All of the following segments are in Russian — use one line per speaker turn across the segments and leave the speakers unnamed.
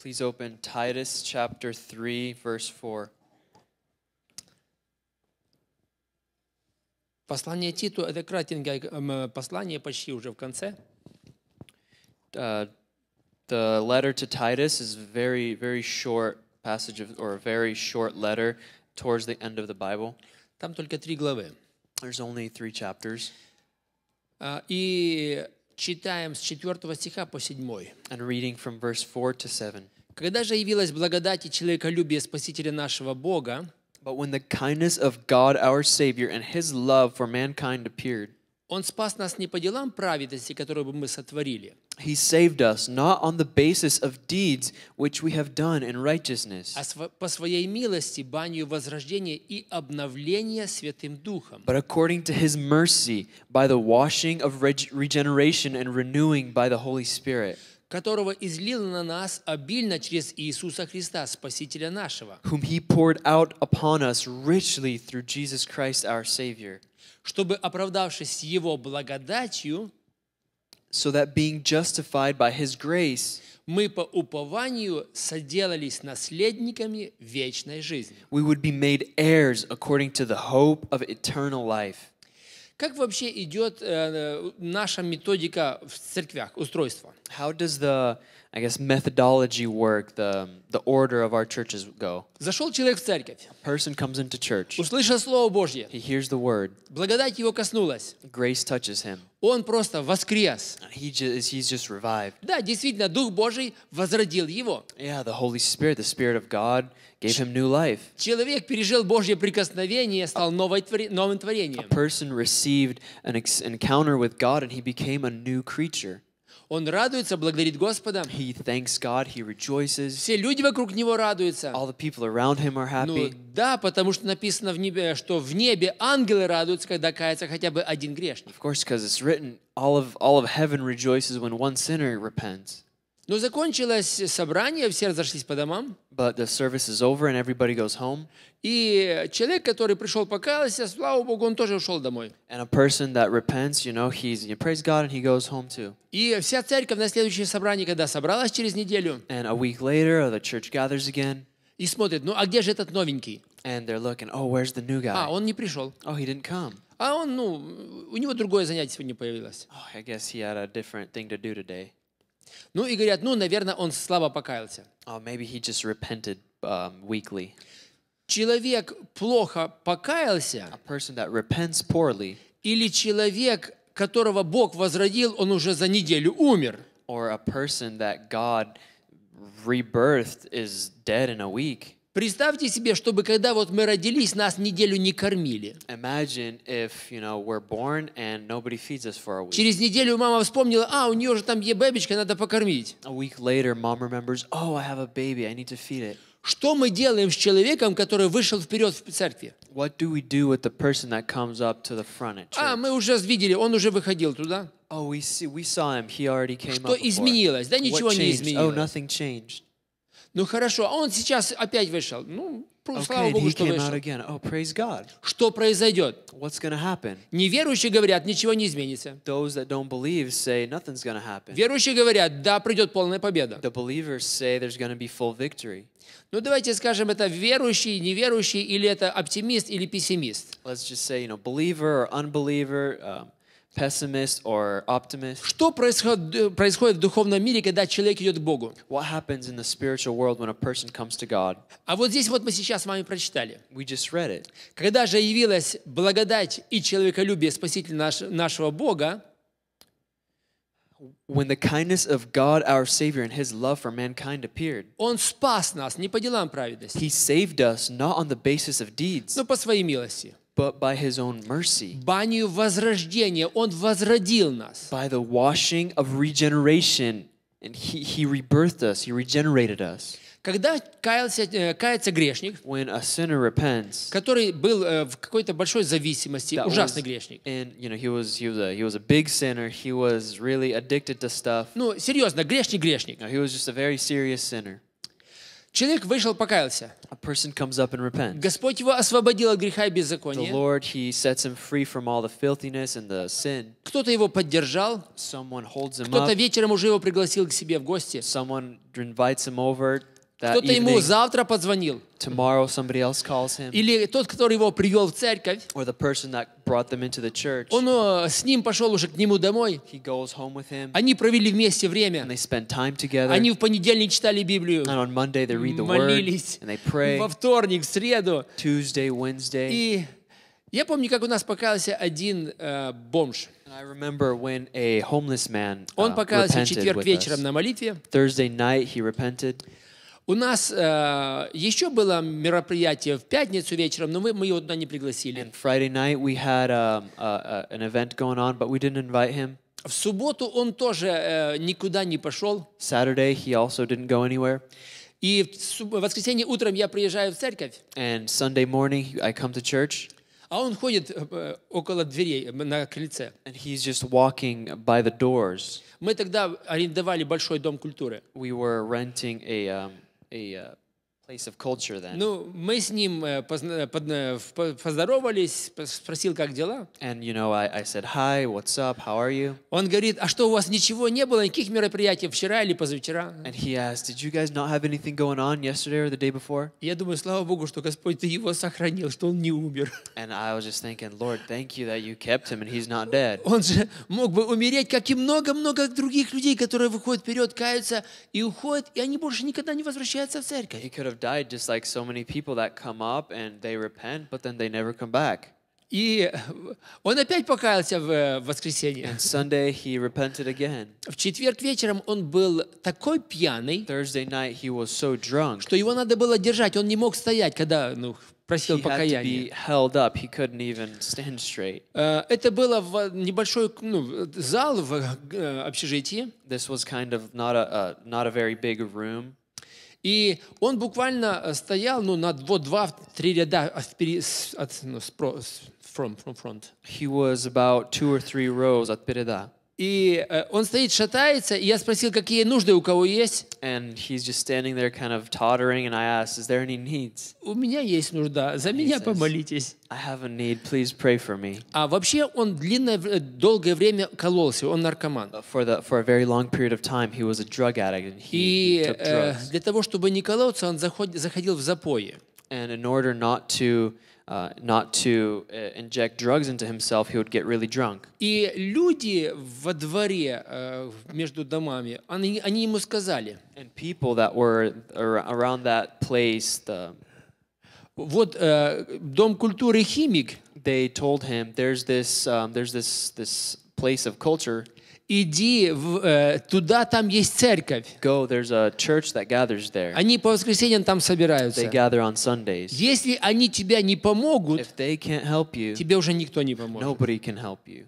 Please open Titus chapter 3, verse 4.
Послание Титу, это кратенькое э, послание, почти уже в конце.
Uh, the letter to Titus is very, very short passage of, or a very short letter towards the end of the Bible. Там только три главы. There's only three chapters.
И Читаем с 4 стиха по 7.
And reading from verse 4 to 7.
Когда же явилась благодать и человеколюбие Спасителя нашего Бога,
But when the kindness of God our Savior and His love for mankind appeared,
Он спас нас не по делам праведности, которые бы мы сотворили.
He saved us not on the basis of deeds which we have done in righteousness,
а по своей милости, банию возрождения и обновления Святым Духом.
but according to his mercy by the washing of regeneration and renewing by the Holy Spirit,
которого излил на нас обильно через Иисуса Христа, Спасителя нашего.
whom he poured out upon us richly through Jesus Christ our Savior. чтобы, оправдавшись Его благодатью, so that being justified by His grace, мы по упованию
соделались наследниками вечной жизни.
We would be made heirs according to the hope of eternal life.
Как вообще идет э, э, наша методика в церквях, устройство? How does the
I guess methodology work, the the order of our churches go. Зашел человек в церковь. person comes into church. Услышал слово Божье. He hears the word. Благодать его коснулась. Grace touches him. Он просто воскрес. He just, he's just revived.
Да, действительно, Дух Божий возродил его.
Yeah, the Holy Spirit, the Spirit of God, gave him new life. Человек пережил Божье прикосновение, стал новой, новым творением. A person received an encounter with God, and he became a new creature. Он радуется, благодарит Господа. He thanks God, he rejoices. Все люди вокруг него радуются. All the people around him are happy. Ну, да, потому что написано
в небе, что в небе ангелы радуются, когда кается хотя бы один грешник.
Of course, because it's written, all of all of heaven rejoices when one sinner repents.
Но закончилось
собрание, все разошлись по домам. But the service is over and everybody goes home. И
человек, который пришел покаялся, слава Богу, он тоже ушел домой.
And a person that repents, you know, he's you praise God and he goes home too.
И вся церковь на следующее собрание, когда собралась через неделю.
And a week later, uh, the church gathers again. И смотрит, ну
а где же этот новенький?
And they're looking,
oh, where's the new guy? А, он не пришел. Oh, he didn't come. А он, ну, у него другое занятие сегодня появилось.
Oh, I guess he had a different thing to do today. Ну и говорят, ну, наверное, он слабо покаялся. Oh, maybe he just repented um, weakly. Человек плохо покаялся. A person that repents poorly. Или человек, которого Бог возродил, он уже за неделю умер. Or a person that God rebirthed is dead in a week. Представьте себе, чтобы когда вот мы родились, нас неделю не кормили. Через
неделю мама вспомнила, а, у нее же там есть бэбичка, надо покормить.
«Oh, Что мы делаем с человеком, который вышел вперед в церкви? А, мы уже видели, он уже выходил туда. Oh, Что изменилось? Да ничего не oh, изменилось.
Ну хорошо, а он сейчас опять вышел. Ну, okay, слава Богу, что вышел.
Oh, Что произойдет? What's Неверующие говорят, ничего не изменится. Those that don't believe say nothing's gonna happen. Верующие говорят, да, придет полная победа. The believers say there's gonna be full victory. Ну давайте скажем, это верующий, неверующий, или это оптимист,
или пессимист.
Let's just say, you know, believer or unbeliever. Um, pessimist or optimist? Что происходит, происходит в духовном мире, когда человек идет к Богу? What happens in the spiritual world when a person comes to God? А вот здесь вот мы сейчас с вами прочитали. We just read it.
Когда же явилась благодать и человеколюбие Спасителя наш, нашего Бога,
When the kindness of God our Savior and His love for mankind appeared, Он спас нас не по делам праведности, He saved us not on the basis of deeds, но по своей милости. but by his own mercy. Баню возрождения он возродил нас. By the washing of regeneration and he, he rebirthed us, he regenerated us. Когда каялся, э, грешник, When a sinner repents, который был э, в какой-то большой зависимости, ужасный грешник. And, you know, he was, he, was a, he was a big sinner, he was really addicted to stuff. Ну, серьезно, грешник грешник. No, he was just a very serious sinner. Человек вышел, покаялся. A person comes up and repents. Господь его освободил от греха и беззакония. The Lord, he sets him free from all the filthiness and the sin. Кто-то его поддержал. Someone holds him Кто-то вечером уже его пригласил к себе в гости. Someone invites him over кто-то ему завтра позвонил. Tomorrow somebody else calls him. Или тот, который его привел в церковь. Or the person that brought them into the church. Он uh, с ним пошел уже к нему домой. He goes home with him. Они провели вместе время. And they spent time together. Они в понедельник читали Библию. And on Monday they read the Молились. Word, and they pray. Во вторник, в среду. Tuesday, Wednesday. И я помню, как у нас показался один э, бомж. I remember when a homeless man, uh, Он показался четверг вечером на молитве. Thursday night he repented.
У нас э, еще было мероприятие в пятницу вечером, но мы, мы его туда не пригласили.
Um,
в субботу он тоже э, никуда не пошел.
Saturday he also didn't go anywhere. И
в воскресенье утром я приезжаю в церковь.
And Sunday morning I come to church. А он ходит э, э, около дверей э, на крыльце. And he's just walking by the doors. Мы тогда арендовали большой дом культуры. We were renting a um, a uh,
Ну, мы с ним э,
э, э,
поздоровались, спросил, как дела.
And, you know, I, said, Hi, what's up, how are you? Он говорит,
а что, у вас ничего не было, никаких мероприятий вчера или позавчера? And
he asked, did you guys not have anything going on yesterday or the day before? Я думаю, слава Богу, что Господь, ты его сохранил, что он не умер. And I was just thinking, Lord, thank you that you kept him and he's not dead. Он же мог бы
умереть, как и много-много других людей, которые выходят вперед, каются и уходят, и они больше никогда
не возвращаются в церковь. have died just like so many people that come up and they repent, but then they never come back. И он опять покаялся в э, воскресенье. And Sunday he repented again. В четверг вечером он Thursday night
he was so drunk,
что его надо to
держать, он не мог стоять, когда ну, просил покаяния. Uh, это было в небольшой ну, зал в
э, общежитии. This was kind of not a, not a very big room.
И он буквально э, стоял ну, на вот два-три ряда а, от, ну, from, from front.
He was about two or three rows от переда. И он стоит, шатается, и я спросил, какие нужды у кого есть. And he's just standing there kind of tottering, and I asked, is there any needs? У меня есть нужда, за меня помолитесь. I have a need, please pray for me. А вообще он длинное, долгое время кололся, он наркоман. For, the, for a very long period of time he was a drug addict, and he, и, took drugs. для
того, чтобы не колоться, он заходил в запои.
And in order not to Uh, not to uh, inject drugs into himself, he would get really drunk.
И люди во дворе uh, между домами, они, они ему сказали.
And people that were around that place, the вот э, дом культуры химик. They told him, there's this, um, there's this, this place of culture. Иди в, э, туда, там есть церковь. Go, there's a church that gathers there.
Они по воскресеньям там собираются. They gather
on Sundays.
Если они тебя не помогут, If they can't help you, тебе уже никто не поможет. Nobody can help you.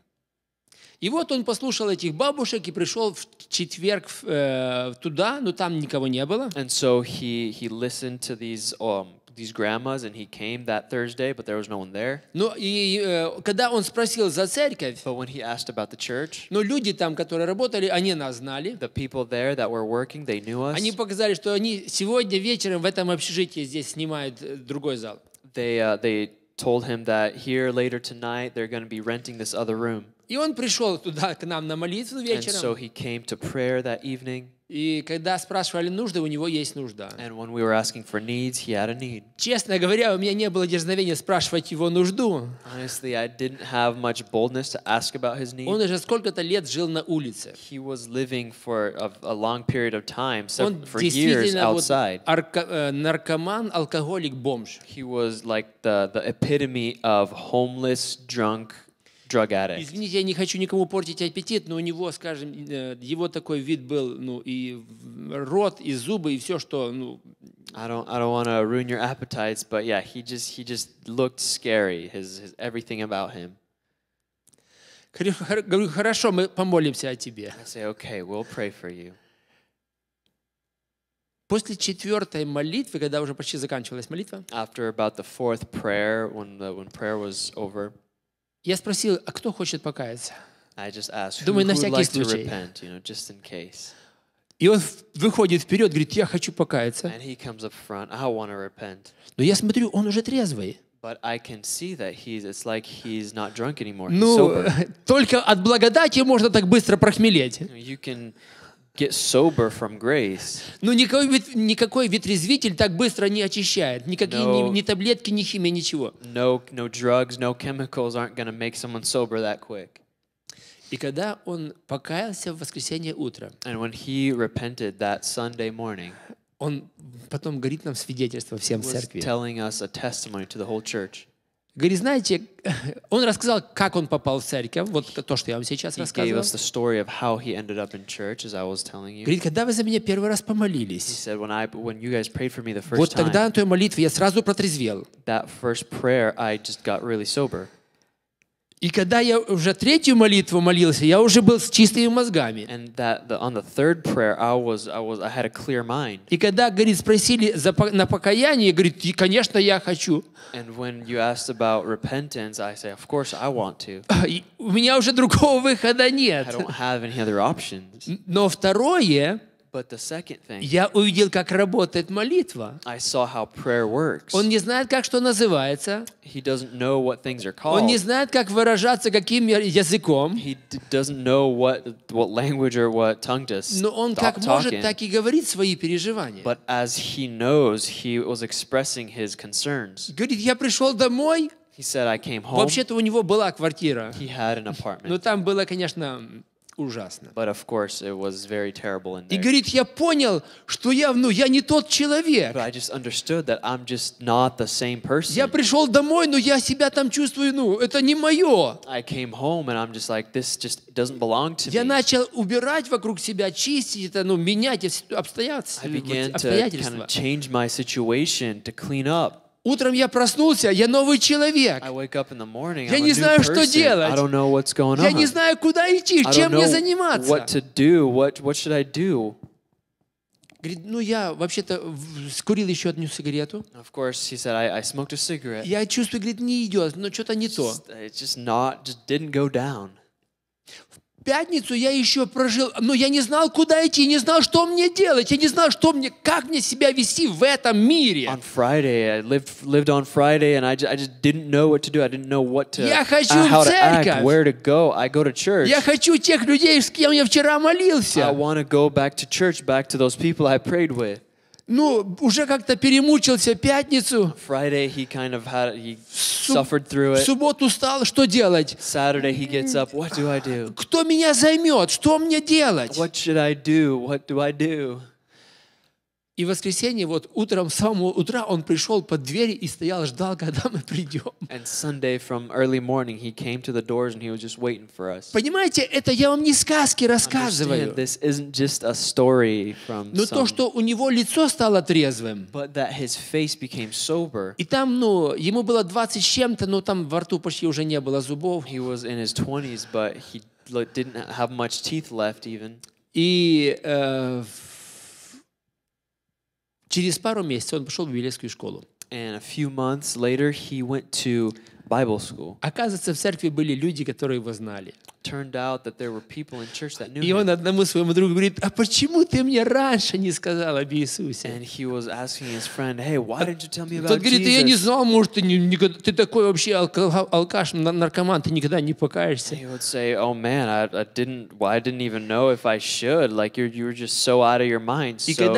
И вот он послушал
этих бабушек и пришел в четверг э, туда, но там никого не было. And so he, he listened to these um, these grandmas, and he came that Thursday, but there was no one there.
Но и э, когда он спросил за церковь, But when he asked about the church, но люди там, которые работали, они нас знали. the people there that were working, they knew us. Они показали, что они сегодня вечером в этом общежитии здесь снимают э, другой зал.
They uh, they told him that here later tonight they're going to be renting this other room.
И он пришел туда к нам на молитву вечером. And so he
came to prayer that evening.
И когда спрашивали нужды, у него есть
нужда. And when we were asking for needs, he had a need.
Честно говоря, у меня не было дерзновения спрашивать его нужду.
Honestly, I didn't have much boldness to ask about his need. Он уже
сколько-то лет жил
на улице. He was living for a, a long period of time, so Он for years outside. Он наркоман, алкоголик, бомж. He was like the, the epitome of homeless, drunk, drug addict.
Извините, я не хочу никому портить аппетит, но у него, скажем, э, его такой вид был, ну, и рот, и зубы, и все, что,
ну... I don't, I don't want to ruin your appetites, but yeah, he just, he just looked scary, his, his everything about him. Говорю, хорошо, мы помолимся о тебе. I say, okay, we'll pray for you. После
четвертой молитвы, когда уже почти заканчивалась молитва,
After about the fourth prayer, when the, when prayer was over,
Я спросил, а кто хочет покаяться?
I just asked, Думаю, на всякий like случай. Repent, you know, just in case. И он выходит вперед, говорит, я хочу покаяться. And he comes up front, I want to repent. Но я смотрю, он уже трезвый. But I can see that he's, it's like he's not drunk anymore. He's ну, sober.
только от благодати можно так быстро прохмелеть.
You can Get sober from grace.
Но никакой, никакой ветрезвитель так быстро не очищает. Никакие no, ни, ни таблетки, ни химия, ничего.
No, no drugs, no chemicals aren't going to make someone sober that quick. И когда
он покаялся в воскресенье утром,
And when he repented that Sunday morning, он
потом говорит нам свидетельство всем в церкви. Telling
us a testimony to the whole church.
Говорит, знаете, он рассказал, как он попал в церковь, вот то, что я вам сейчас рассказывал.
Говорит, когда вы за меня первый раз помолились, said, when I, when you guys prayed for me the first вот тогда на
той молитве я сразу протрезвел.
That first prayer, I just got really sober. И когда я уже третью молитву молился, я уже был с чистыми мозгами. И когда,
говорит, спросили за, на покаяние, говорит, конечно, я хочу. У меня уже другого
выхода нет. I don't have any other options.
Но второе, я увидел, как работает
молитва. Он не знает, как что называется. Он не знает, как выражаться, каким языком. Но он как может, так
и говорит свои переживания.
Говорит, я пришел домой. Вообще-то
у него была квартира. Но там было, конечно,
ужасно. But of course it was very terrible in there. И говорит, я понял, что я, ну, я не тот человек. But I just understood that I'm just not the same person. Я пришел домой, но я себя там чувствую, ну, это не мое. I came home and I'm just like, this just doesn't belong to me.
Я начал убирать вокруг себя, чистить это, ну, менять обстоятельства. I began to kind
of change my situation, to clean up.
Утром я проснулся, я новый человек.
Morning, я не знаю, что делать. Я не
знаю, куда идти, чем мне заниматься. What to
do, what, what should I do?
Говорит, ну я вообще-то скурил еще одну сигарету. Of
course, he said, I, I smoked a cigarette.
Я чувствую, говорит, не идет, но что-то не то.
It just not, just didn't go down.
В пятницу я еще прожил, но я не знал, куда идти, не знал, что мне делать, я не знал, что мне, как мне себя
вести в этом мире. On Friday, I lived, lived on Friday, and I just, I just didn't know what to do, I didn't know what to, я хочу uh, how to act, where to go. I go to church. Я
хочу тех людей,
с кем я вчера молился. I want to go back to church, back to those people I prayed with
ну, уже как-то перемучился пятницу.
Friday he kind of had he suffered through it. В субботу стал, что делать? Saturday he gets up, what do I do? Кто меня займет? Что мне делать? What should I do? What do I do? И в
воскресенье, вот утром, с самого утра он пришел под двери и стоял, ждал, когда мы придем. Понимаете, это я вам не сказки
рассказываю. This isn't just a story from Но то,
что у него лицо стало
трезвым. But that his face became sober. И там, ну, ему было 20 с чем-то, но там во рту почти уже не было зубов. He was in his 20s, but he didn't have much teeth left even. И э, Через пару месяцев он пошел в библейскую школу. And a few months later he went to Bible school. Оказывается, в церкви были люди, которые его знали. Turned out that there were people in church that knew.
И он одному своему другу говорит: "А почему ты мне раньше не сказал об Иисусе?" And he
was asking his friend, "Hey, why didn't you tell me about Jesus?" Тот говорит: "Я не
знал, может ты никогда, ты такой вообще алкаш, наркоман, ты никогда не покаешься." He
would say, "Oh man, I, I didn't, well, I didn't even know if I should. Like you, you were just so out of your mind, so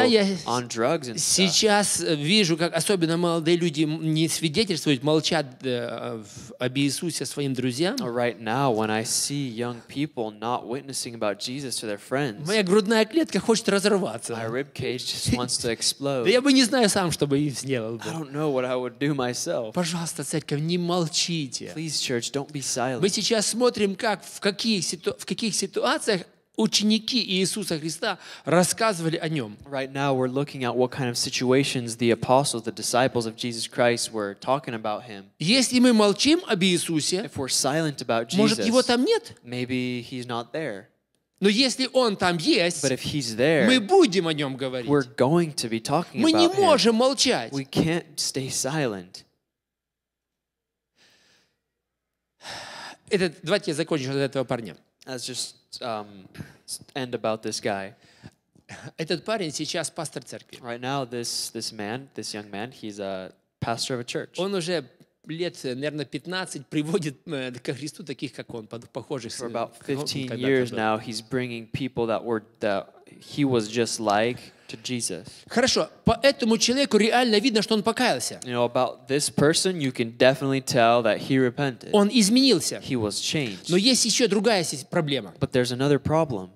on drugs and stuff."
Сейчас вижу, как особенно молодые люди не свидетельствуют, молчат э,
об Иисусе своим друзьям, right now, when I see young people not witnessing about Jesus to their friends, моя грудная клетка хочет разорваться. My rib cage just wants to explode. я
бы не знаю сам, что бы
сделал. I don't know what I would do myself.
Пожалуйста, церковь, не молчите. Please, church, don't be silent. Мы сейчас смотрим, как в каких в каких ситуациях ученики Иисуса Христа
рассказывали о нем. Right now we're looking at what kind of situations the apostles, the disciples of Jesus Christ were talking about him. Если мы молчим об Иисусе, if we're silent about Jesus, может его там нет? Maybe he's not there. Но если он там есть, But if he's there, мы будем о нем говорить. We're going to be talking мы about не можем him. молчать. We can't stay silent. Этот, давайте я закончу от этого парня. That's just um, end about this guy. Этот парень сейчас пастор церкви. Right now, this this man, this young man, he's a pastor of a church. Он уже лет, наверное,
15 приводит э, Христу таких, как он, похожих. For about 15 years now, he's
bringing people that were that he was just like to Jesus.
Хорошо, по этому человеку реально видно, что он покаялся.
You know, about this person, you can definitely tell that he repented. Он изменился. He was changed. Но есть еще другая проблема. But there's another problem.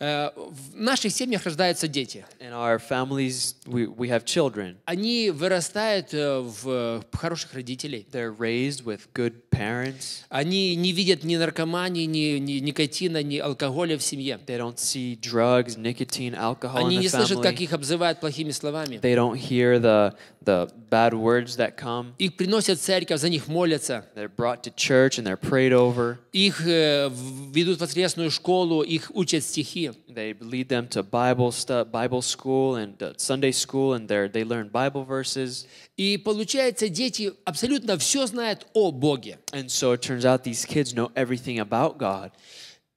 Э, в наших семьях рождаются дети. In our families, we, we have children.
Они вырастают э, в хороших родителей. They're raised with good parents.
Они не видят
ни наркомании, ни, ни никотина, ни алкоголя в семье. They don't
see drugs, nicotine, alcohol Они in the не слышат, family. как
их обзывают плохими словами. They don't
hear the, the bad words that come.
Их приносят церковь, за них молятся.
They're brought to church and they're prayed over. Их э, ведут в воскресную школу, их учат стихи. They lead them to Bible stuff, Bible school and uh, Sunday school, and they learn Bible verses. И получается, дети абсолютно все знают о Боге. And so it turns out these kids know everything about God.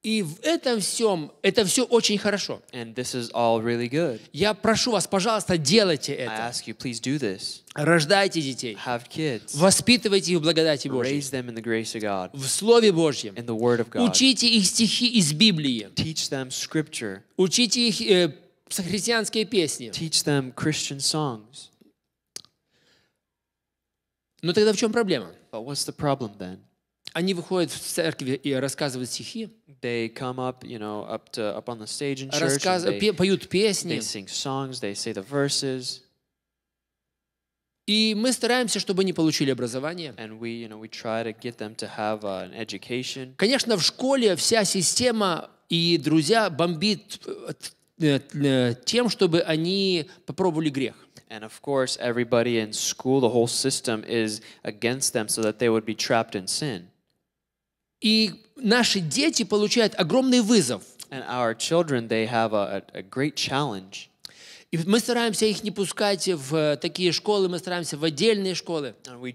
И в этом
всем, это все очень хорошо.
And this is all really good. Я прошу вас, пожалуйста, делайте это. I ask you, please do this. Рождайте детей. Have kids. Воспитывайте их в благодати Божьей. Raise them in the grace of God. В Слове Божьем. In the Word of God.
Учите их стихи из Библии.
Teach them scripture. Учите их э, христианские песни. Teach them Christian songs. Но ну, тогда в чем проблема? But what's the problem then? Они выходят в церкви и рассказывают стихи. They come up, you know, up to up on the stage in church. Рассказ... They, поют песни. They sing songs. They say the verses. И мы стараемся, чтобы они получили образование. We, you know, we
Конечно, в школе вся система и друзья бомбит
тем, чтобы они попробовали грех. And of course, everybody in school, the whole system is against them so that they would be trapped in sin. И наши дети получают огромный вызов. And our children, they have a, a great challenge. И мы стараемся их не
пускать в такие школы, мы стараемся в отдельные школы.
We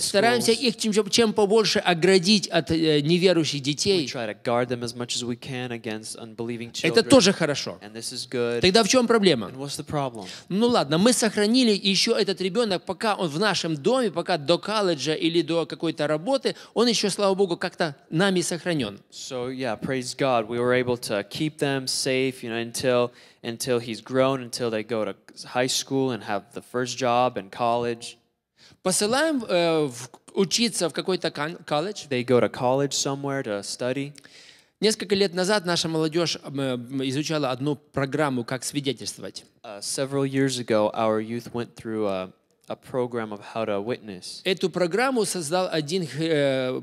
Стараемся их чем, чем побольше оградить от э, неверующих детей. Это тоже хорошо. Тогда в чем проблема? problem? Ну ладно, мы сохранили еще
этот ребенок, пока он в нашем доме, пока до колледжа или до какой-то работы, он еще, слава Богу, как-то
нами сохранен. So yeah, praise God, we were able to uh, keep them safe, you know, until until he's grown, until they go to high school and have the first job and college. Посылаем э, учиться в какой-то колледж. They go to
college somewhere to study. Несколько лет назад наша молодежь изучала
одну программу, как свидетельствовать. Uh, several years ago, our youth went through a, a program of how to witness.
Эту программу создал один э,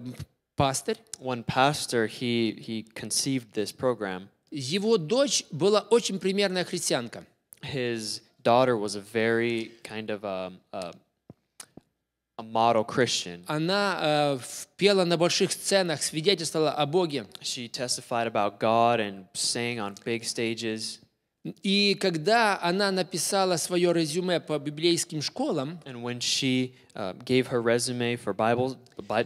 пастырь. One pastor, he, he conceived this program.
Его дочь была очень примерная христианка.
His daughter was a very kind of a, um, a, uh, a model Christian. Она uh, пела на больших сценах, свидетельствовала о Боге. She testified about God and sang on big stages. И когда она написала свое резюме по библейским школам, and when she uh, gave her resume for Bible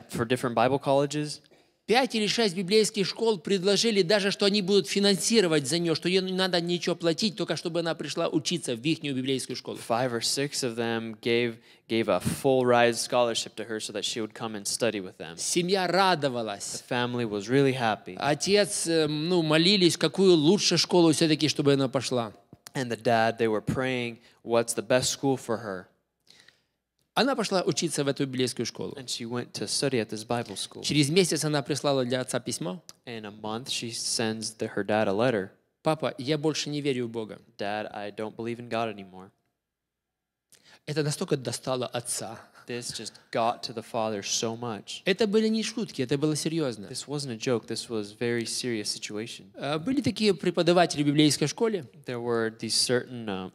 for different Bible colleges, Пять или шесть библейских школ предложили даже, что они будут финансировать за нее, что ей не надо
ничего платить, только чтобы она пришла
учиться в их библейскую школу. Семья
радовалась.
The family was really happy. Отец, эм, ну, молились, какую лучшую школу все-таки, чтобы она пошла. And the dad, they were praying, what's the best school for her? Она пошла учиться в эту библейскую школу. And she went to study at this Bible school. Через месяц она прислала для отца письмо. In a month she sends the, her dad a letter. Папа, я больше не верю в Бога. Dad, I don't believe in God anymore. Это настолько достало отца. This just got to the father so much. Это были не шутки, это было серьезно. This wasn't a joke. This was very serious situation.
Были такие преподаватели в библейской школе.
There were these certain uh,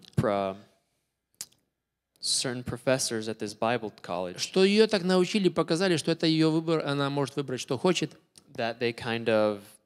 certain professors at this Bible college. Что
ее так научили, показали, что это ее выбор, она может выбрать, что хочет.
That they kind of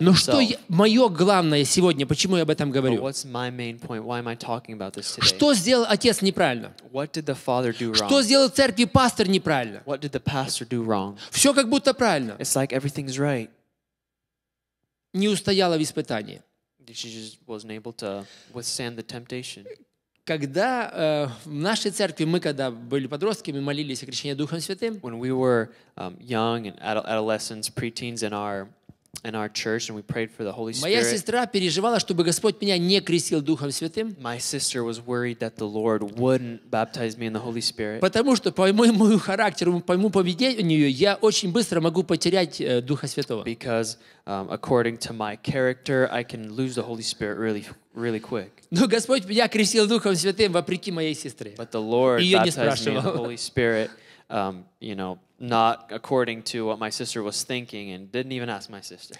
Но что мое главное сегодня, почему я об этом говорю? Что
сделал отец неправильно? Что сделал церкви пастор неправильно? Все как будто правильно. Не устояла в испытании. Когда э, в нашей церкви мы,
когда были подростками, молились о крещении Духом Святым. When we were um, young and adolescents, preteens in our in our church and we prayed for the Holy Spirit. My sister was worried that the Lord wouldn't baptize me in the Holy Spirit. Э, because um, according to my character, I can lose the Holy Spirit really, really quick.
Но Господь меня крестил Духом Святым вопреки моей сестре. But the
Lord Ее baptized me in the Holy Spirit um, you know, not according to what my sister was thinking and didn't even ask my sister.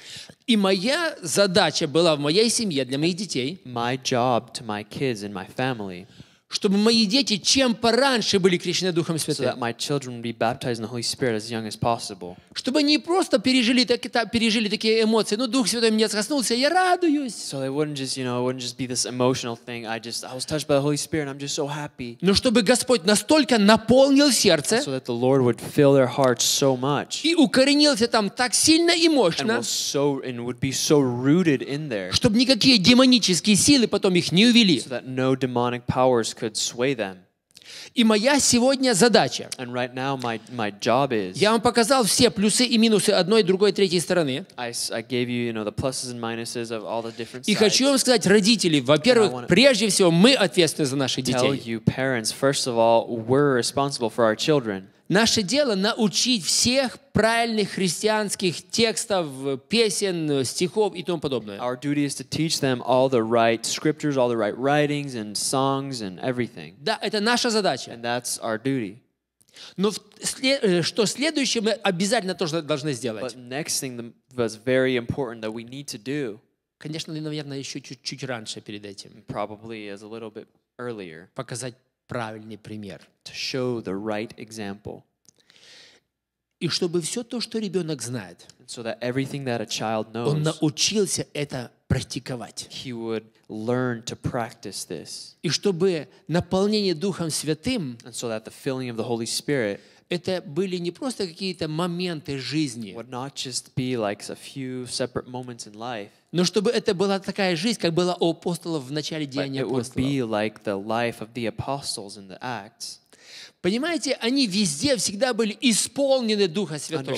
моя задача в для My job to my kids and my family. чтобы мои дети чем пораньше были крещены Духом Святым. So that my children be baptized in the Holy Spirit as young as possible.
Чтобы не просто пережили, так, так, пережили такие эмоции, ну Дух Святой меня коснулся, я радуюсь.
So they wouldn't just, you know, it wouldn't just be this emotional thing. I just, I was touched by the Holy Spirit, I'm just so happy. Но чтобы Господь настолько наполнил сердце, so that the Lord would fill their hearts so much. И укоренился там так сильно и мощно, and, so, and would be so rooted in there. чтобы никакие демонические силы потом их не увели. So that no demonic powers could could sway them. И моя сегодня задача. And right now my, my job is, я вам показал все плюсы и минусы одной, другой, третьей стороны. I, I gave you, you know, the pluses and minuses of all the different sides. И хочу вам сказать, родители, во-первых, прежде всего, мы ответственны за наших детей. Tell you, parents, first of all, we're responsible for our children.
Наше дело научить всех правильных
христианских текстов, песен, стихов и тому подобное. Our duty is to teach them all the right scriptures, all the right writings and songs and everything. Да, это наша задача. And that's our duty. Но э, что следующее мы обязательно тоже должны сделать. But next thing was very important that we need to do. Конечно, наверное, еще чуть-чуть раньше перед этим. Probably as a little bit earlier. Показать правильный пример. To show the right example.
И чтобы все то, что ребенок
знает, And so that everything that a child knows, он
научился это
практиковать. He would learn to practice this.
И чтобы наполнение Духом Святым And
so that the filling of the Holy Spirit, это были не просто какие-то моменты жизни. like Но чтобы это была такая жизнь, как была у апостолов в начале Деяния апостолов. Понимаете, они везде всегда были исполнены Духа Святого.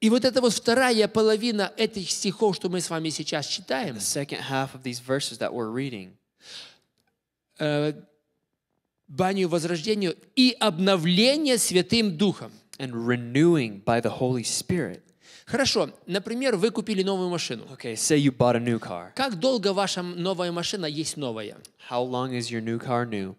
И вот эта вот вторая половина этих стихов, что мы с вами сейчас читаем, баню возрождению и обновление Святым Духом. And renewing by the Holy Spirit. Хорошо, например, вы купили новую машину. Okay,
say you bought a new car.
Как долго ваша новая машина есть
новая? How long is your new car new?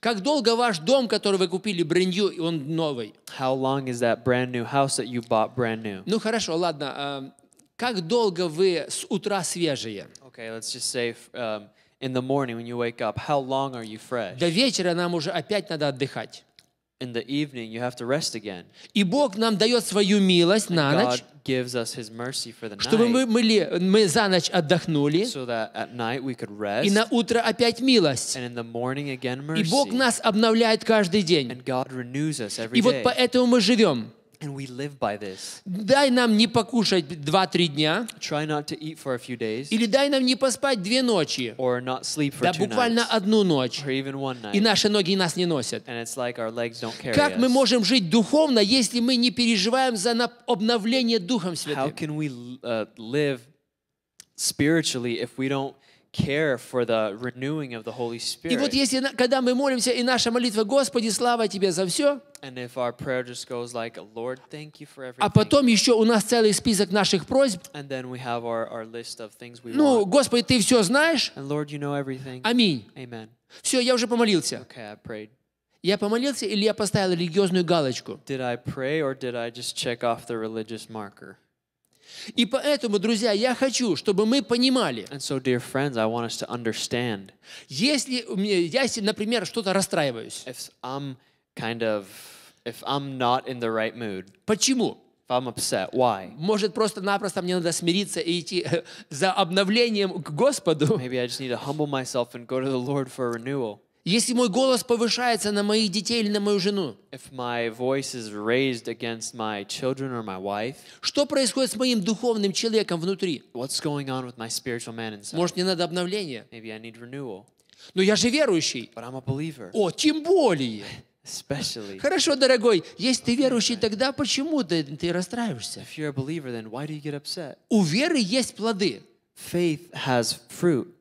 Как долго ваш дом, который вы купили, brand new, он новый? How long is that brand new house that you bought brand new? Ну хорошо, ладно. А, как долго вы с утра свежие? Okay, let's just say um, In the morning when you wake up, how long are you fresh? До вечера нам уже опять надо отдыхать. In the evening you have to rest again. И Бог нам дает
свою милость на And ночь, God
gives us His mercy for the чтобы мы, night, мы, мы за ночь отдохнули, so that at night we could rest. и на утро опять милость. And in the morning again mercy. И Бог нас обновляет каждый день. And God renews us every И вот day. поэтому мы живем. And we live by this.
Дай нам не покушать два-три
дня. Try not to eat for a few days. Или дай нам не поспать две ночи. Or not sleep for да two буквально nights. одну ночь. Or even one night. И наши ноги нас не носят. And it's like our legs don't carry как us. мы
можем жить духовно, если мы не переживаем за обновление Духом Святым? How can
we uh, live spiritually if we don't care for the renewing of the Holy Spirit. И вот
если, когда мы молимся, и наша молитва, Господи, слава Тебе за все,
And if our prayer just goes like, Lord, thank you for everything. а
потом еще у нас целый список наших просьб,
And then we have our, our list of things we ну, want. Господи, Ты все знаешь, And Lord, you know everything. аминь. Amen. Все, я уже помолился. Okay, I prayed. Я помолился или я поставил религиозную галочку? Did I pray or did I just check off the religious marker? И поэтому, друзья, я хочу, чтобы мы понимали. so, friends, I want us Если я, например, что-то расстраиваюсь. If I'm kind of, if I'm not in the right mood. Почему? If I'm upset, why? Может, просто-напросто мне надо смириться и идти э, за обновлением к Господу. Maybe I just need to humble myself and go to the Lord for renewal. Если мой голос повышается на моих детей или на мою жену, wife, что происходит с моим духовным человеком внутри? What's going on with my spiritual man inside? Может, мне надо обновление? Maybe I need renewal. Но я же верующий. But I'm a believer. О, тем более. Especially. Хорошо,
дорогой, если ты верующий, тогда почему ты, ты расстраиваешься? If you're a believer, then why do you get upset? У веры есть плоды. Faith
has fruit.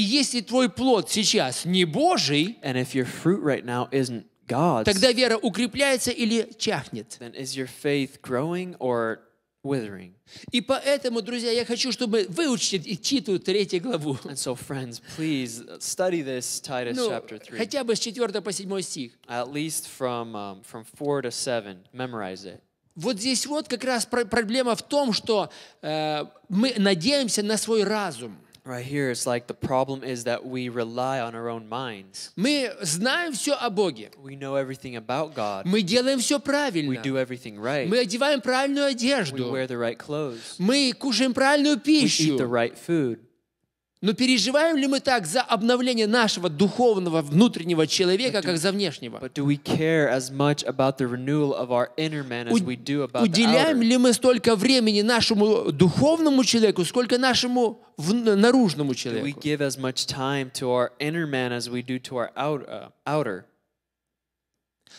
И если твой плод сейчас не Божий, and if your fruit right now isn't God's, тогда вера укрепляется или чахнет. Then is your faith growing or withering? И поэтому, друзья, я хочу, чтобы вы и Титу третью главу. And so, friends, please study this Titus ну, chapter 3. Хотя бы с 4 по 7 стих. At least from, um, from 4 to 7. Memorize it. Вот здесь вот как
раз проблема в том, что э, мы надеемся на свой разум.
Right here, it's like the problem is that we rely on our own minds. Мы знаем все о Боге. We know everything about God. Мы делаем все правильно. We do everything right. Мы одеваем правильную одежду. We wear the right clothes. Мы
кушаем правильную пищу. We eat the right food. Но переживаем ли мы так за обновление
нашего духовного внутреннего человека, как за внешнего? Уделяем
ли мы столько времени нашему духовному человеку, сколько нашему наружному человеку?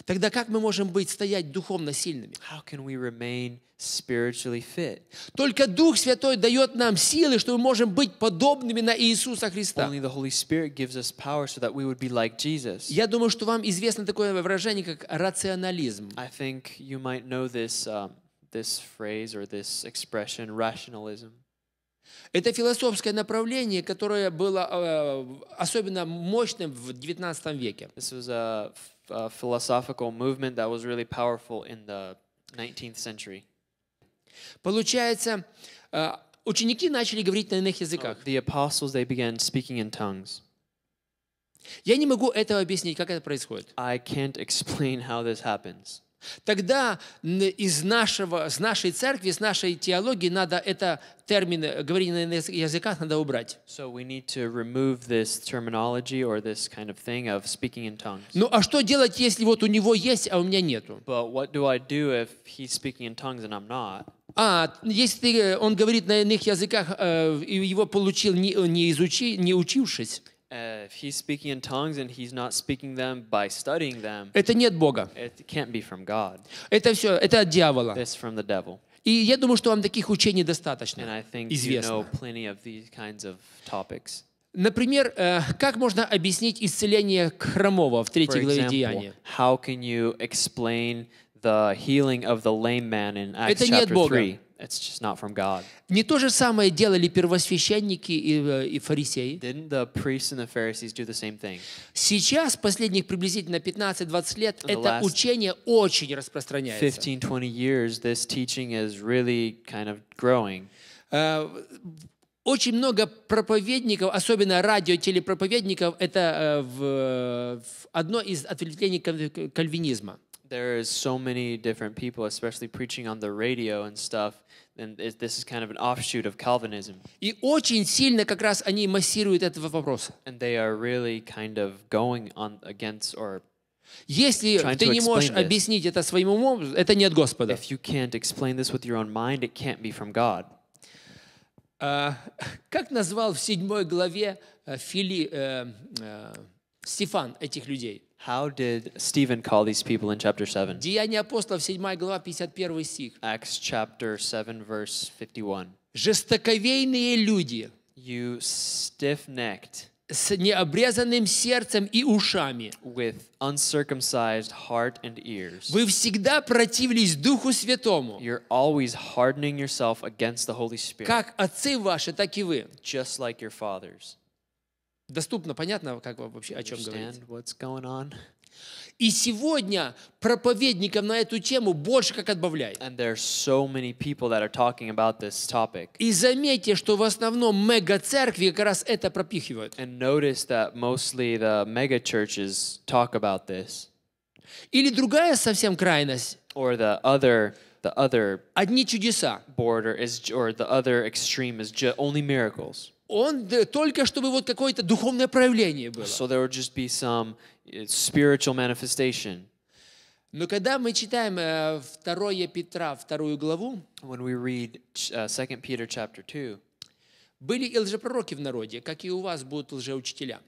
Тогда как мы можем быть стоять духовно сильными? How can we remain spiritually fit? Только Дух
Святой дает нам силы, что мы можем быть подобными на Иисуса Христа. Я думаю, что вам
известно такое выражение, как рационализм. I think you might know this um, this phrase or this expression, rationalism. Это
философское направление, которое было э,
особенно мощным в XIX веке. This was a uh, uh, philosophical movement that was really powerful in the 19th century. Получается, э, ученики начали говорить на иных языках. The apostles, they began speaking in tongues. Я не могу этого объяснить, как это происходит. I can't explain how this happens.
Тогда из, нашего, из нашей церкви, из нашей теологии надо это
термин говорить на языках надо убрать. Ну а что делать, если вот у него есть, а у меня нету?
А, если ты, э, он говорит на иных языках, э, его получил не, э, не, изучи, не учившись.
Uh, if he's speaking in tongues and he's not speaking them by studying them, это не от Бога. It can't be from God. Это все, это от дьявола. This from the devil.
И я думаю, что вам таких учений достаточно.
And I think известно. you know plenty of these kinds of topics.
Например, э, как можно объяснить исцеление
хромого в третьей главе Деяния? How can you explain the healing of the lame man in Acts chapter 3? It's just not from God.
Не то же самое делали первосвященники и, э, и фарисеи. Didn't the priests and the Pharisees do the same thing? Сейчас, последних приблизительно 15-20 лет, это учение очень распространяется.
15-20 years, this teaching is really kind of growing. Uh, очень много проповедников, особенно радио-телепроповедников,
это uh, в,
в одно из ответвлений кальвинизма. there's so many different people, especially preaching on the radio and stuff, and this is kind of an offshoot of Calvinism. И
очень сильно как раз они массируют And they
are really kind of going on against or если ты не можешь this, объяснить это это не от Господа. If you can't explain this with your own mind, it can't be from God. Uh,
как назвал в седьмой главе uh, Фили, uh, Стефан этих людей?
How did Stephen call these people in chapter 7? Деяния апостолов, 7 глава, 51 стих. Acts chapter 7, verse 51. Жестоковейные люди. You stiff-necked. С необрезанным сердцем и ушами. With uncircumcised heart and ears. Вы всегда противились Духу Святому. You're always hardening yourself against the Holy Spirit. Как отцы ваши, так и вы. Just like your fathers доступно, понятно, как вообще о чем говорить. И сегодня проповедников на эту тему больше как отбавляет. So И заметьте, что в основном мега-церкви как раз это пропихивают. Или другая совсем крайность. Or the other the other Одни чудеса. border is or the other extreme is only miracles
он только чтобы вот какое-то духовное проявление
было. So there would just be some spiritual manifestation.
Но когда мы читаем 2 Петра, вторую главу, When we read, uh, 2 Peter,
chapter 2, были и лжепророки в народе, как и у вас будут лжеучителя.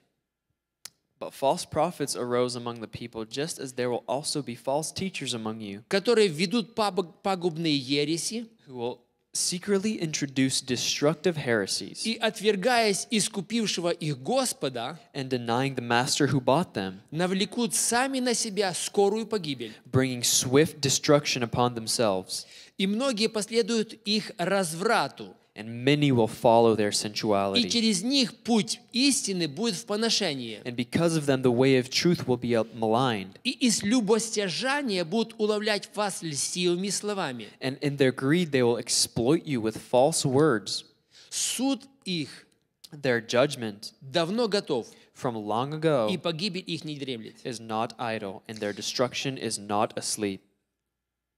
But false prophets arose among the people, just as there will also be false teachers among you, которые ведут пагубные ереси, who will secretly introduce destructive heresies
и, отвергаясь искупившего их Господа, and denying
the master who bought them,
навлекут сами на себя скорую погибель.
bringing swift destruction upon themselves.
И многие последуют их разврату,
and many will follow their sensuality. И
через них путь истины будет в поношении.
And because of them the way of truth will be maligned.
И из любостяжания будут уловлять вас льстивыми словами.
And in their greed they will exploit you with false words. Суд их their judgment давно готов. From long ago, и погибель их не дремлет. Is not idle, and their destruction is not asleep.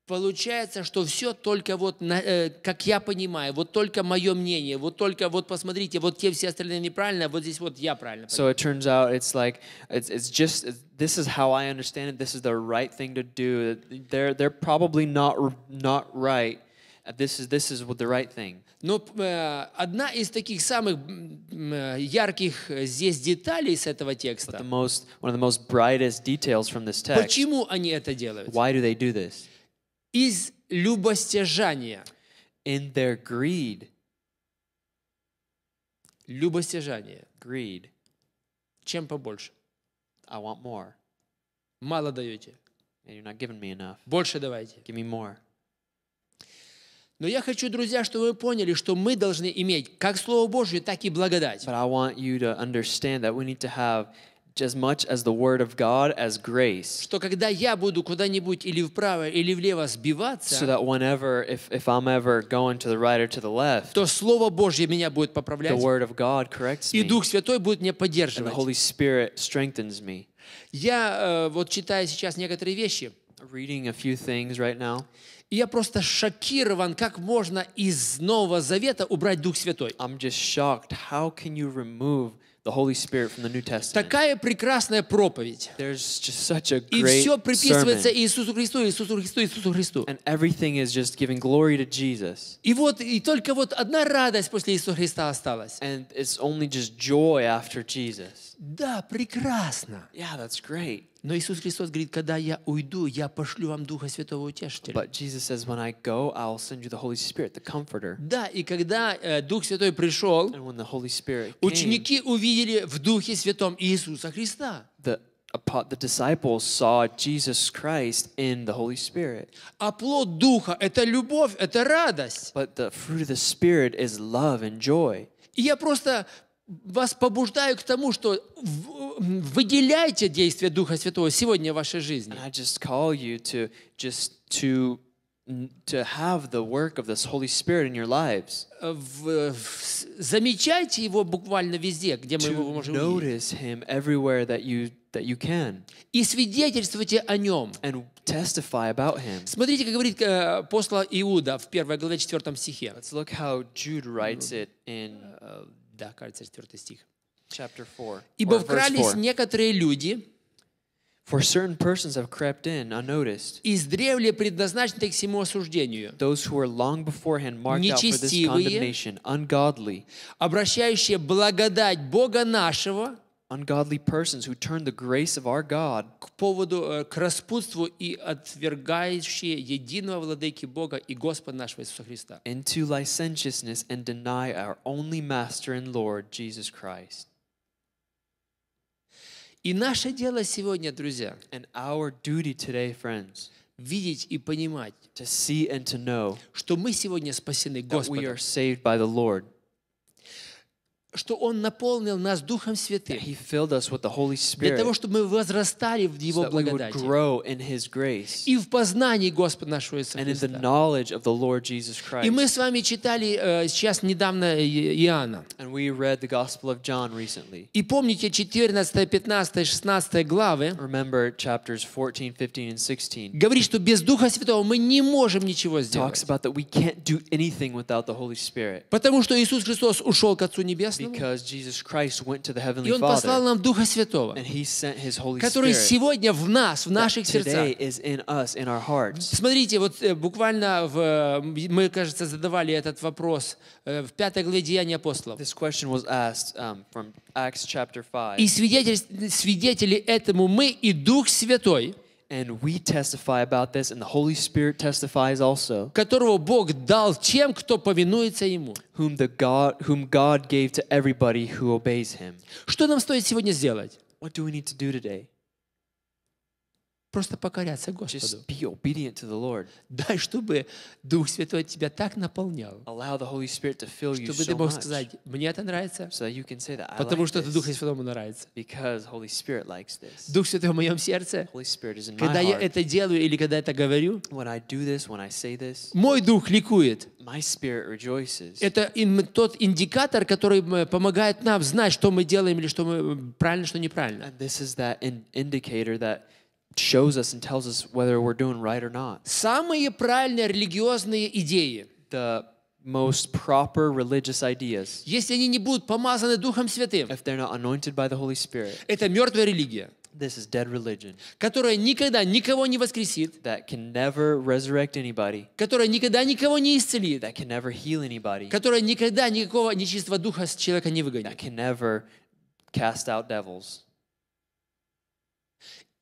Получается, что все только вот, как я понимаю, вот только мое мнение, вот только вот посмотрите, вот те все остальные неправильно, вот здесь вот я правильно.
So it turns out it's like it's, it's just it's, this is how I understand it. This is the right thing to do. They're they're probably not not right. This is this is the right thing.
Но одна из таких самых ярких здесь деталей с этого
текста. But the most one of the most brightest details from this text. Почему они это делают? Why do they do this?
из любостяжания.
In their greed. Любостяжание. Greed. Чем побольше. I want more. Мало даете. And you're not giving me enough.
Больше давайте. Give me more. Но я хочу, друзья, чтобы вы поняли, что мы
должны иметь как Слово Божье, так и благодать. But I want you to understand that we need to have as much as the word of God as grace. Что когда я буду куда-нибудь или вправо, или влево сбиваться, so that whenever, if, if I'm ever going to the right or to the left, то Слово Божье меня будет поправлять, the word of God corrects me, и Дух Святой будет меня поддерживать. And the Holy Spirit strengthens me.
Я э, вот читаю сейчас некоторые вещи,
reading a few things right now. И я просто шокирован, как можно из Нового Завета убрать Дух Святой. I'm just shocked. How can you remove the Holy Spirit from the New Testament. There's just such a great sermon. And everything is just giving glory to Jesus. And it's only just joy after Jesus.
Да, прекрасно. Yeah, that's great. Но Иисус Христос говорит, когда я уйду, я пошлю вам Духа Святого Утешителя.
But Jesus says, when I go, I'll send you the Holy Spirit, the Comforter. Да, и когда э, Дух Святой пришел, And when the Holy Spirit came, ученики
увидели в Духе Святом Иисуса Христа.
The the disciples saw Jesus Christ in the Holy Spirit. А плод Духа — это любовь, это радость. But the fruit of the Spirit is
love and joy. И я просто вас побуждаю к тому, что
выделяйте действие Духа Святого сегодня в вашей жизни. To, to, to в, в, замечайте его буквально везде, где мы его можем notice him everywhere that you that you can. И свидетельствуйте о нем. And testify about him.
Смотрите, как говорит э, апостол Иуда в 1 главе 4 стихе. Let's look how Jude
writes it in uh, да, кажется, четвертый стих. Chapter 4, «Ибо вкрались некоторые люди, For certain persons have crept in unnoticed. Издревле
предназначенные к всему осуждению.
Those who were long beforehand marked out for this condemnation,
ungodly. Обращающие благодать Бога нашего ungodly persons who turn the grace of our God э,
Into licentiousness and deny our only master and Lord Jesus Christ. И наше дело сегодня, друзья, and our duty today, friends, видеть и понимать, to see and to know, что мы сегодня спасены Господом. That we are saved by the Lord. что Он наполнил нас Духом Святым. Spirit, для того, чтобы
мы возрастали в
Его so благодати. grace, и в познании Господа нашего Иисуса Христа. И мы
с вами читали uh, сейчас
недавно Иоанна. And we read the Gospel of John recently. И помните 14, 15, 16 главы. 14, 15 and 16. Говорит, что без Духа Святого мы не можем ничего сделать. Talks about that we can't do anything without the Holy Spirit. Потому что Иисус Христос ушел к Отцу Небесному. Because Jesus Christ went to the Heavenly И Он послал
нам Духа Святого, and he sent his Holy который Spirit сегодня в нас, в наших сердцах.
Is in us, in our hearts.
Смотрите, вот э, буквально в, э, мы, кажется, задавали этот вопрос э, в
пятой главе Деяний апостолов. This question was asked, um, from Acts chapter 5. И свидетели, свидетели этому мы и Дух Святой, And we testify about this, and the Holy Spirit testifies also. Которого Бог дал тем, кто повинуется Ему. Whom, the God, whom God gave to everybody who obeys Him. Что нам стоит сегодня сделать? What do we need to do today? Просто покоряться Господу. Дай, чтобы Дух Святой тебя так наполнял. чтобы ты мог сказать, мне это нравится, потому что это Дух Святому нравится. Дух Святой в моем сердце. когда я это делаю или когда это говорю, мой Дух ликует. Это
тот индикатор, который э, помогает нам знать, что мы делаем или что мы э, правильно, что неправильно.
shows us and tells us whether we're doing right or not. Самые правильные религиозные идеи. The most proper religious ideas. Если они не будут помазаны Духом Святым. If they're not anointed by the Holy Spirit. Это мертвая религия. This is dead religion. Которая никогда никого не воскресит. That can never resurrect anybody. Которая никогда никого не исцелит. That can never heal anybody. Которая никогда никакого нечистого духа с человека не выгонит. That can never cast out devils.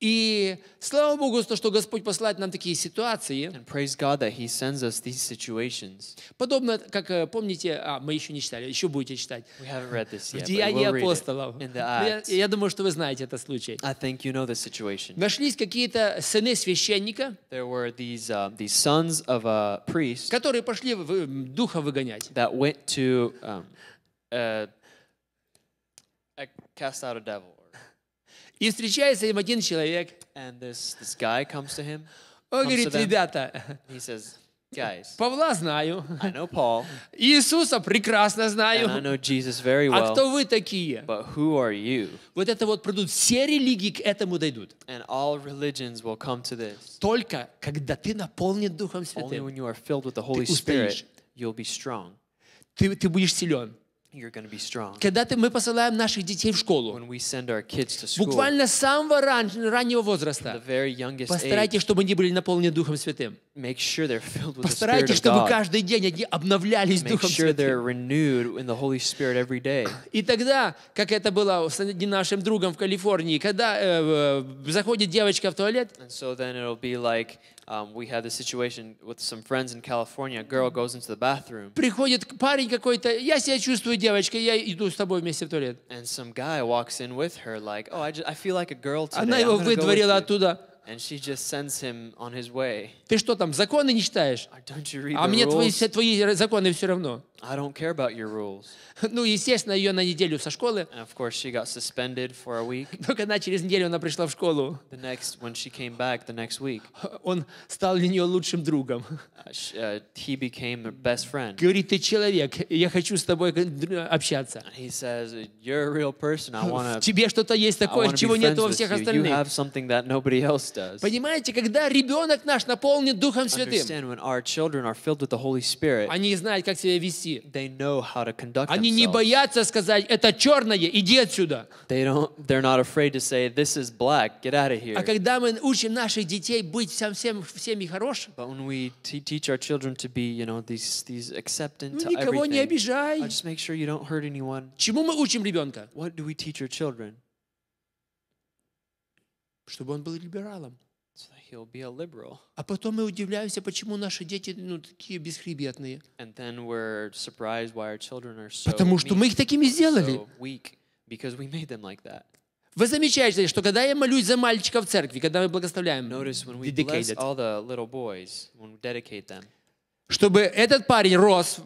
И слава Богу, за то, что Господь посылает нам такие ситуации.
And praise God that He sends us these situations.
Подобно, как э, помните, а, мы еще не читали, еще будете читать. We haven't read this Yet, в Деянии апостолов. In the Я, я думаю, что вы знаете
этот случай. I think You know the situation.
Нашлись какие-то сыны священника,
these, uh, these priest, которые пошли в, духа выгонять. That went to, um, uh, uh cast out a devil. И встречается им один человек. And this, this guy comes to him. Он говорит, ребята, he says, Guys, Павла знаю. I know Paul, Иисуса прекрасно знаю. And I know Jesus very а well, а кто вы такие? But who are you? Вот это вот придут. Все религии к этому дойдут. And all religions will come to this. Только когда ты наполнен Духом Святым, Only when you are filled with the Holy ты устоишь. Spirit, you'll be strong. Ты, ты будешь силен. Когда ты, мы посылаем наших детей в школу, буквально
с самого ран, раннего возраста, постарайтесь, чтобы они были наполнены Духом Святым.
постарайтесь, чтобы каждый
день они обновлялись Духом Святым. И тогда, как это было с одним нашим другом в Калифорнии,
когда э, э заходит девочка в туалет, Um, we had this situation with some friends in California. A girl goes into the bathroom.
Приходит парень какой-то.
Я себя чувствую девочка. Я иду с тобой вместе в туалет. And some guy walks in with her like, oh, I, just, I feel like a girl today. Она его выдворила оттуда. And she just sends him on his way.
Ты что там, законы не читаешь? don't read А мне твои, все твои законы все равно.
I don't care about your rules. Ну, естественно, ее на неделю со школы. And of course, she got suspended for a week. Но когда через неделю она пришла в школу, the next, when she came back the next week, он стал для нее лучшим другом. Uh, he became her best friend.
Говорит, ты человек, я хочу
с тобой общаться. He says, you're a real person, I wanna, Тебе что-то есть такое, чего нет у всех остальных. You have something that nobody else
Понимаете, когда ребенок наш наполнен
Духом Святым, они знают, как себя вести. Они не боятся сказать, это черное, иди отсюда. А
когда мы учим наших детей быть всем, всеми хорошими,
ну, никого не обижай. Чему мы учим ребенка? What do we teach our children? чтобы он был либералом. So he'll be a liberal. А потом мы удивляемся, а почему наши дети ну, такие бесхребетные. And then we're why our are so Потому что мы их такими сделали. So weak, because we made them like that. Вы замечаете, что когда я молюсь за мальчика в церкви, когда мы благословляем, Notice
чтобы этот парень рос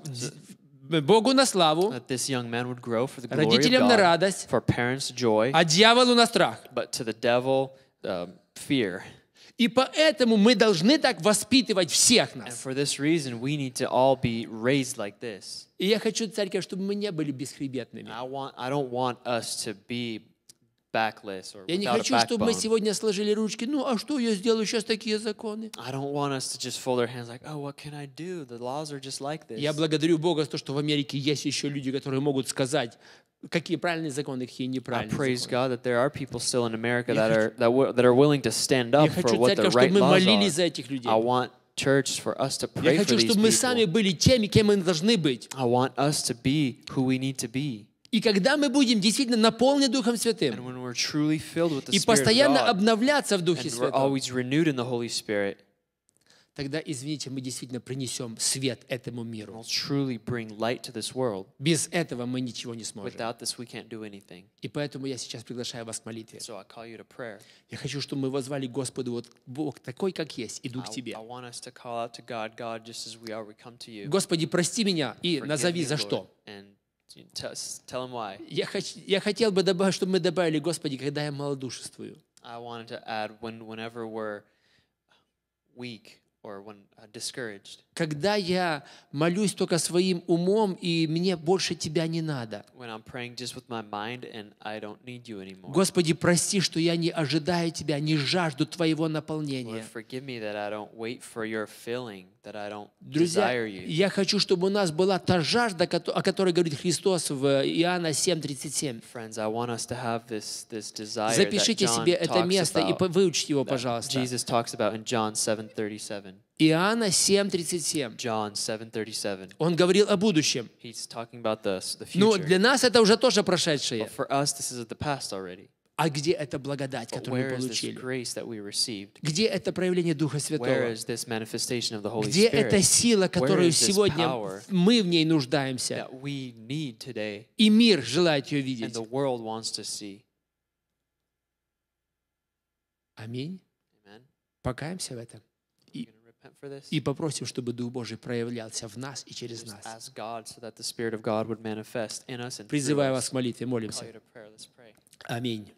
Богу на
славу, родителям на радость,
а
дьяволу на страх. uh, fear. И поэтому мы должны так воспитывать всех нас. And for this reason, we need to all be raised like this. И я хочу, церковь, чтобы мы не были бесхребетными. I, want, I don't want us to be backless or Я не хочу, чтобы мы
сегодня сложили ручки. Ну, а что я сделаю? Сейчас такие законы.
I don't want us to just fold our hands like, oh, what can I do? The laws are just like this. Я благодарю
Бога за то, что в Америке есть
еще люди, которые могут сказать, какие правильные законы, какие неправильные. I praise God that there are people still in America that are that, that are willing to stand up for what the right laws are. I want church for us to pray Я хочу, чтобы мы сами
были теми, кем мы должны быть. I want us to
be who we need to be. И
когда мы будем действительно наполнены Духом
Святым и постоянно обновляться в Духе Святом, тогда, извините, мы действительно принесем свет этому миру.
Без этого мы ничего не сможем. И поэтому я сейчас приглашаю вас к молитве. Я хочу, чтобы мы возвали Господу, вот Бог такой, как есть, иду к Тебе.
Господи, прости меня и назови за что. Tell, tell him why. Я, хоч,
я хотел бы чтобы мы добавили, Господи, когда я
малодушествую. I wanted to add when whenever we're weak or when uh, discouraged.
когда я молюсь только своим умом, и мне больше Тебя не надо.
Господи, прости,
что я не ожидаю Тебя, не жажду Твоего наполнения.
Друзья, я
хочу, чтобы у нас была та жажда, о которой говорит Христос в э,
Иоанна 7.37. Запишите себе это место и выучите его, пожалуйста. Иоанна 7:37. John 7:37. Он говорил о будущем. He's talking about the, the ну, future. Ну, для нас это уже тоже прошедшее. But for us, this is the past already. А где
эта благодать,
которую мы получили?
Где это проявление Духа Святого?
Где эта сила, которую сегодня
мы в ней нуждаемся?
И мир желает ее видеть. Аминь.
Покаемся в этом. И попросим, чтобы Дух Божий проявлялся в нас и через нас.
Призываю вас к молитве, молимся. Аминь.